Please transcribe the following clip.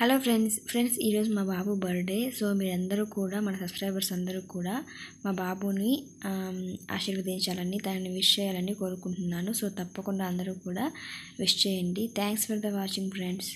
hello friends friends ఈరోజు మా బాబు birthday so మీరందరూ కూడా మన సబ్స్క్రైబర్స్ అందరూ కూడా మా బాబుని ఆశీర్వదించాలని తనని విష్ చేయాలని కోరుకుంటున్నాను సో తప్పకుండా అందరూ కూడా విష్ చేయండి thanks for the watching friends